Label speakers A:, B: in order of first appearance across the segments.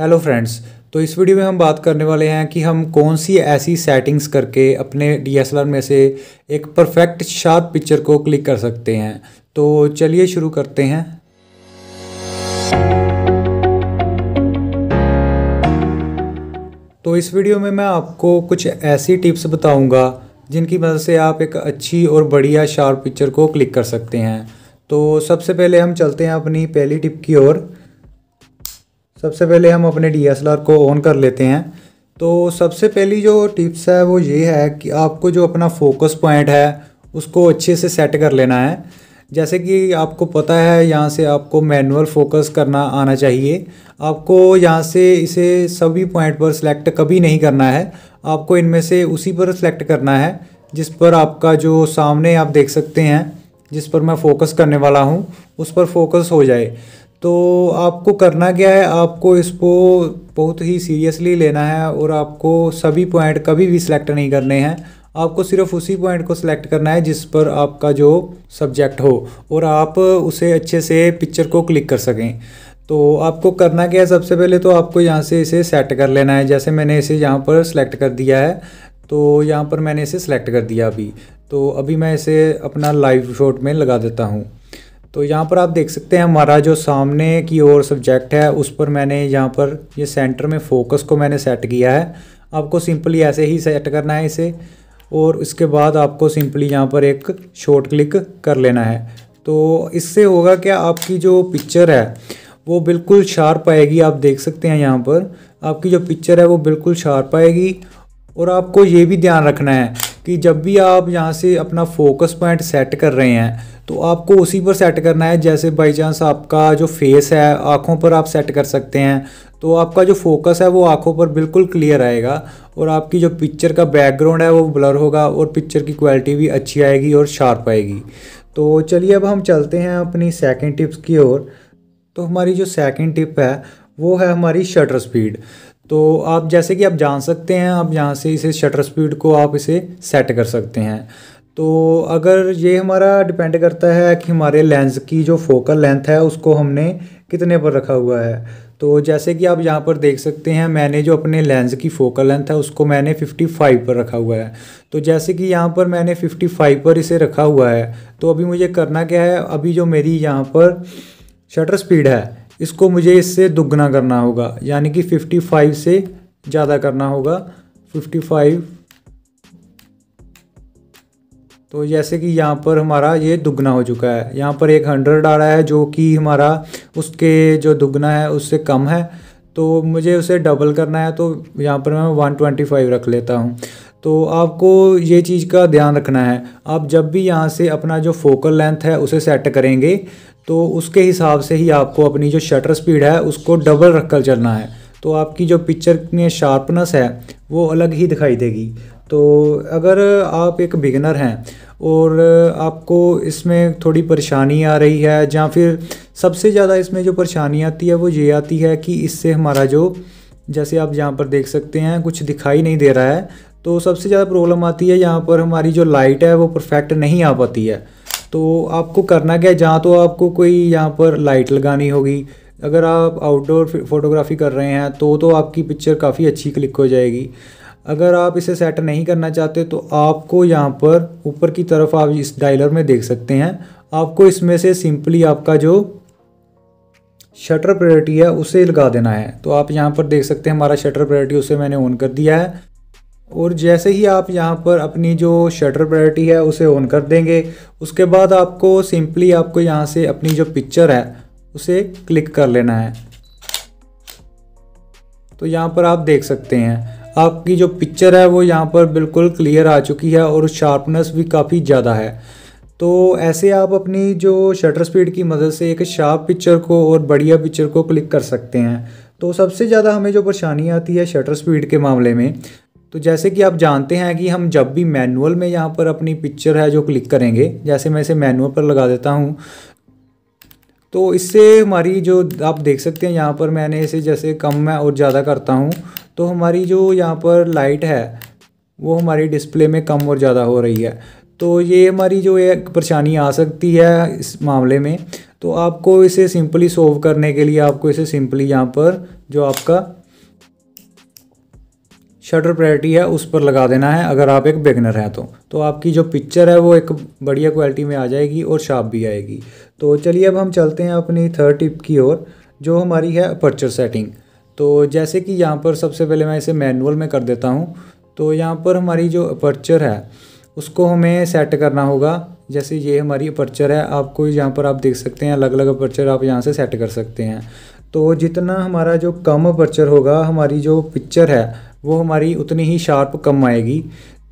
A: hello friends तो इस video में हम बात करने वाले हैं कि हम कौन सी ऐसी सेटिंग्स करके अपने डीएसएलआर में से एक परफेक्ट शार्प पिक्चर को क्लिक कर सकते हैं तो चलिए शुरू करते हैं तो इस वीडियो में मैं आपको कुछ ऐसी टिप्स बताऊंगा जिनकी मदद से आप एक अच्छी और बढ़िया शार्प पिक्चर को क्लिक कर सकते हैं तो सबसे पहले हम चलते हैं अपनी पहली टिप की ओर सबसे पहले हम अपने डी को ऑन कर लेते हैं तो सबसे पहली जो टिप्स है वो ये है कि आपको जो अपना फोकस पॉइंट है उसको अच्छे से सेट कर लेना है जैसे कि आपको पता है यहाँ से आपको मैनुअल फोकस करना आना चाहिए आपको यहाँ से इसे सभी पॉइंट पर सिलेक्ट कभी नहीं करना है आपको इनमें से उसी पर सिलेक्ट करना है जिस पर आपका जो सामने आप देख सकते हैं जिस पर मैं फ़ोकस करने वाला हूँ उस पर फोकस हो जाए तो आपको करना क्या है आपको इसको बहुत ही सीरियसली लेना है और आपको सभी पॉइंट कभी भी सिलेक्ट नहीं करने हैं आपको सिर्फ उसी पॉइंट को सिलेक्ट करना है जिस पर आपका जो सब्जेक्ट हो और आप उसे अच्छे से पिक्चर को क्लिक कर सकें तो आपको करना क्या है सबसे पहले तो आपको यहाँ से इसे सेट कर लेना है जैसे मैंने इसे यहाँ पर सिलेक्ट कर दिया है तो यहाँ पर मैंने इसे सेलेक्ट कर दिया अभी तो अभी मैं इसे अपना लाइव शॉट में लगा देता हूँ तो यहाँ पर आप देख सकते हैं हमारा जो सामने की ओर सब्जेक्ट है उस पर मैंने यहाँ पर ये सेंटर में फोकस को मैंने सेट किया है आपको सिंपली ऐसे ही सेट करना है इसे और इसके बाद आपको सिंपली यहाँ पर एक शॉर्ट क्लिक कर लेना है तो इससे होगा क्या आपकी जो पिक्चर है वो बिल्कुल शार्प आएगी आप देख सकते हैं यहाँ पर आपकी जो पिक्चर है वो बिल्कुल शार्प आएगी और आपको ये भी ध्यान रखना है कि जब भी आप यहाँ से अपना फोकस पॉइंट सेट कर रहे हैं तो आपको उसी पर सेट करना है जैसे बाई चांस आपका जो फेस है आँखों पर आप सेट कर सकते हैं तो आपका जो फोकस है वो आँखों पर बिल्कुल क्लियर आएगा और आपकी जो पिक्चर का बैकग्राउंड है वो ब्लर होगा और पिक्चर की क्वालिटी भी अच्छी आएगी और शार्प आएगी तो चलिए अब हम चलते हैं अपनी सेकेंड टिप्स की ओर तो हमारी जो सेकेंड टिप है वो है हमारी शटर स्पीड तो आप जैसे कि आप जान सकते हैं आप यहाँ से इसे शटर स्पीड को आप इसे सेट कर सकते हैं तो अगर ये हमारा डिपेंड करता है कि हमारे लेंस की जो फोकल लेंथ है उसको हमने कितने पर रखा हुआ है तो जैसे कि आप यहाँ पर देख सकते हैं मैंने जो अपने लेंस की फोकल लेंथ है उसको मैंने 55 पर रखा हुआ है तो जैसे कि यहाँ पर मैंने 55 पर इसे रखा हुआ है तो अभी मुझे करना क्या है अभी जो मेरी यहाँ पर शटर स्पीड है इसको मुझे इससे दुगना करना होगा यानी कि 55 से ज़्यादा करना होगा 55 तो जैसे कि यहाँ पर हमारा ये दुगना हो चुका है यहाँ पर एक हंड्रेड आ रहा है जो कि हमारा उसके जो दुगना है उससे कम है तो मुझे उसे डबल करना है तो यहाँ पर मैं वन ट्वेंटी फाइव रख लेता हूँ तो आपको ये चीज़ का ध्यान रखना है आप जब भी यहाँ से अपना जो फोकल लेंथ है उसे सेट करेंगे तो उसके हिसाब से ही आपको अपनी जो शटर स्पीड है उसको डबल रख कर चलना है तो आपकी जो पिक्चर में शार्पनेस है वो अलग ही दिखाई देगी तो अगर आप एक बिगनर हैं और आपको इसमें थोड़ी परेशानी आ रही है या फिर सबसे ज़्यादा इसमें जो परेशानी आती है वो ये आती है कि इससे हमारा जो जैसे आप यहाँ पर देख सकते हैं कुछ दिखाई नहीं दे रहा है तो सबसे ज़्यादा प्रॉब्लम आती है यहाँ पर हमारी जो लाइट है वो परफेक्ट नहीं आ पाती है तो आपको करना क्या है जहाँ तो आपको कोई यहाँ पर लाइट लगानी होगी अगर आप आउटडोर फोटोग्राफी कर रहे हैं तो तो आपकी पिक्चर काफ़ी अच्छी क्लिक हो जाएगी अगर आप इसे सेट नहीं करना चाहते तो आपको यहाँ पर ऊपर की तरफ आप इस डायलर में देख सकते हैं आपको इसमें से सिंपली आपका जो शटर प्रायोरिटी है उसे लगा देना है तो आप यहाँ पर देख सकते हैं हमारा शटर प्रायोरिटी उसे मैंने ऑन कर दिया है और जैसे ही आप यहाँ पर अपनी जो शटर प्रायोरिटी है उसे ऑन कर देंगे उसके बाद आपको सिंपली आपको यहाँ से अपनी जो पिक्चर है उसे क्लिक कर लेना है तो यहाँ पर आप देख सकते हैं आपकी जो पिक्चर है वो यहाँ पर बिल्कुल क्लियर आ चुकी है और शार्पनेस भी काफ़ी ज़्यादा है तो ऐसे आप अपनी जो शटर स्पीड की मदद से एक शार्प पिक्चर को और बढ़िया पिक्चर को क्लिक कर सकते हैं तो सबसे ज़्यादा हमें जो परेशानी आती है शटर स्पीड के मामले में तो जैसे कि आप जानते हैं कि हम जब भी मैनुअल में यहाँ पर अपनी पिक्चर है जो क्लिक करेंगे जैसे मैं इसे मैनुअल पर लगा देता हूँ तो इससे हमारी जो आप देख सकते हैं यहाँ पर मैंने इसे जैसे कम मैं और ज़्यादा करता हूँ तो हमारी जो यहाँ पर लाइट है वो हमारी डिस्प्ले में कम और ज़्यादा हो रही है तो ये हमारी जो एक परेशानी आ सकती है इस मामले में तो आपको इसे सिंपली सोल्व करने के लिए आपको इसे सिंपली यहाँ पर जो आपका शटर प्रायरिटी है उस पर लगा देना है अगर आप एक बिगनर हैं तो तो आपकी जो पिक्चर है वो एक बढ़िया क्वालिटी में आ जाएगी और शार्प भी आएगी तो चलिए अब हम चलते हैं अपनी थर्ड टिप की ओर जो हमारी है अपर्चर सेटिंग तो जैसे कि यहाँ पर सबसे पहले मैं इसे मैनुअल में कर देता हूँ तो यहाँ पर हमारी जो अपर्चर है उसको हमें सेट करना होगा जैसे ये हमारी अपर्चर है आपको यहाँ पर आप देख सकते हैं अलग अलग अपर्चर आप यहाँ से सेट कर सकते हैं तो जितना हमारा जो कम अपर्चर होगा हमारी जो पिक्चर है वो हमारी उतनी ही शार्प कम आएगी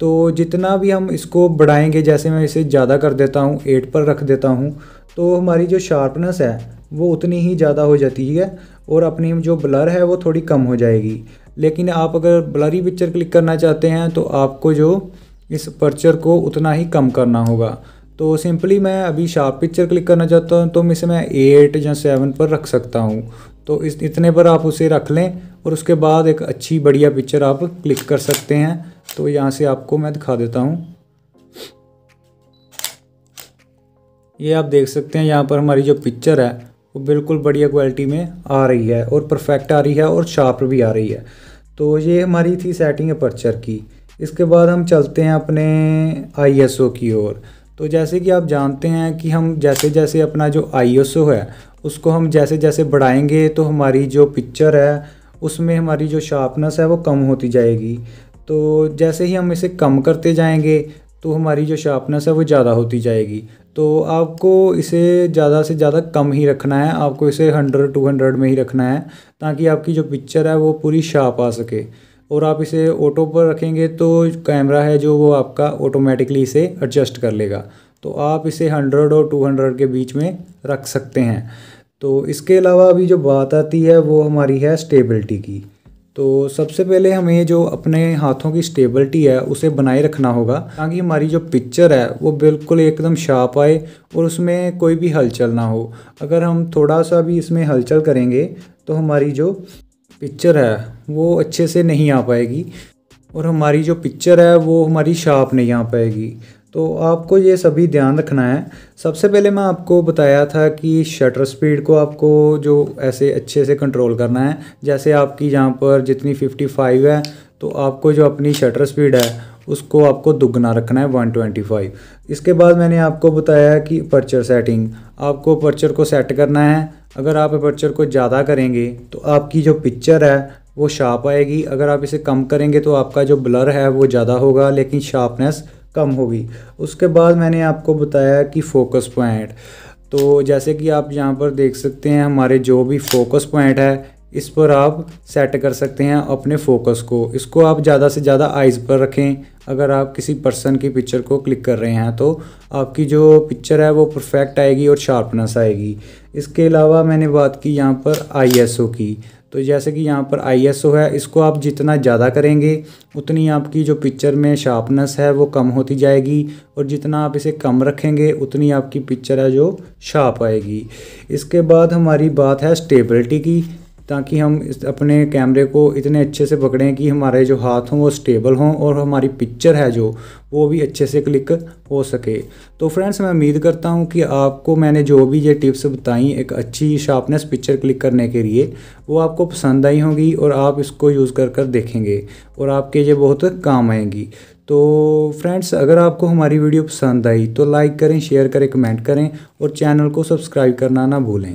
A: तो जितना भी हम इसको बढ़ाएंगे जैसे मैं इसे ज़्यादा कर देता हूँ एट पर रख देता हूँ तो हमारी जो शार्पनेस है वो उतनी ही ज़्यादा हो जाती है और अपनी जो ब्लर है वो थोड़ी कम हो जाएगी लेकिन आप अगर ब्लरी पिक्चर क्लिक करना चाहते हैं तो आपको जो इस पर्चर को उतना ही कम करना होगा तो सिंपली मैं अभी शार्प पिक्चर क्लिक करना चाहता हूँ तो इसे मैं एट या सेवन पर रख सकता हूँ तो इस इतने पर आप उसे रख लें और उसके बाद एक अच्छी बढ़िया पिक्चर आप क्लिक कर सकते हैं तो यहाँ से आपको मैं दिखा देता हूँ ये आप देख सकते हैं यहाँ पर हमारी जो पिक्चर है वो बिल्कुल बढ़िया क्वालिटी में आ रही है और परफेक्ट आ रही है और शार्प भी आ रही है तो ये हमारी थी सेटिंग अपर्चर की इसके बाद हम चलते हैं अपने आई की ओर तो जैसे कि आप जानते हैं कि हम जैसे जैसे अपना जो आई है उसको हम जैसे जैसे बढ़ाएंगे तो हमारी जो पिक्चर है उसमें हमारी जो शार्पनेस है वो कम होती जाएगी तो जैसे ही हम इसे कम करते जाएंगे तो हमारी जो शार्पनेस है वो ज़्यादा होती जाएगी तो आपको इसे ज़्यादा से ज़्यादा कम ही रखना है आपको इसे हंड्रेड टू हंड्रेड में ही रखना है ताकि आपकी जो पिक्चर है वो पूरी शार्प आ सके और आप इसे ऑटो पर रखेंगे तो कैमरा है जो वो आपका ऑटोमेटिकली इसे एडजस्ट कर लेगा तो आप इसे 100 और 200 के बीच में रख सकते हैं तो इसके अलावा अभी जो बात आती है वो हमारी है स्टेबिलिटी की तो सबसे पहले हमें जो अपने हाथों की स्टेबिलिटी है उसे बनाए रखना होगा ताकि हमारी जो पिक्चर है वो बिल्कुल एकदम शार्प आए और उसमें कोई भी हलचल ना हो अगर हम थोड़ा सा भी इसमें हलचल करेंगे तो हमारी जो पिक्चर है वो अच्छे से नहीं आ पाएगी और हमारी जो पिक्चर है वो हमारी शार्प नहीं आ पाएगी तो आपको ये सभी ध्यान रखना है सबसे पहले मैं आपको बताया था कि शटर स्पीड को आपको जो ऐसे अच्छे से कंट्रोल करना है जैसे आपकी यहाँ पर जितनी 55 है तो आपको जो अपनी शटर स्पीड है उसको आपको दुगना रखना है 125 इसके बाद मैंने आपको बताया कि पर्चर सेटिंग आपको पर्चर को सेट करना है अगर आप पर्चर को ज़्यादा करेंगे तो आपकी जो पिक्चर है वो शार्प आएगी अगर आप इसे कम करेंगे तो आपका जो ब्लर है वो ज़्यादा होगा लेकिन शार्पनेस कम होगी उसके बाद मैंने आपको बताया कि फोकस पॉइंट तो जैसे कि आप यहाँ पर देख सकते हैं हमारे जो भी फोकस पॉइंट है इस पर आप सेट कर सकते हैं अपने फोकस को इसको आप ज़्यादा से ज़्यादा आइज़ पर रखें अगर आप किसी पर्सन की पिक्चर को क्लिक कर रहे हैं तो आपकी जो पिक्चर है वो परफेक्ट आएगी और शार्पनेस आएगी इसके अलावा मैंने बात की यहाँ पर आईएसओ की तो जैसे कि यहाँ पर ओ है इसको आप जितना ज़्यादा करेंगे उतनी आपकी जो पिक्चर में शार्पनेस है वो कम होती जाएगी और जितना आप इसे कम रखेंगे उतनी आपकी पिक्चर है जो शार्प आएगी इसके बाद हमारी बात है स्टेबिलिटी की ताकि हम इस अपने कैमरे को इतने अच्छे से पकड़ें कि हमारे जो हाथ हों वो स्टेबल हों और हमारी पिक्चर है जो वो भी अच्छे से क्लिक हो सके तो फ्रेंड्स मैं उम्मीद करता हूँ कि आपको मैंने जो भी ये टिप्स बताई एक अच्छी शार्पनेस पिक्चर क्लिक करने के लिए वो आपको पसंद आई होंगी और आप इसको यूज़ कर कर देखेंगे और आपके ये बहुत काम आएंगी तो फ्रेंड्स अगर आपको हमारी वीडियो पसंद आई तो लाइक करें शेयर करें कमेंट करें और चैनल को सब्सक्राइब करना ना भूलें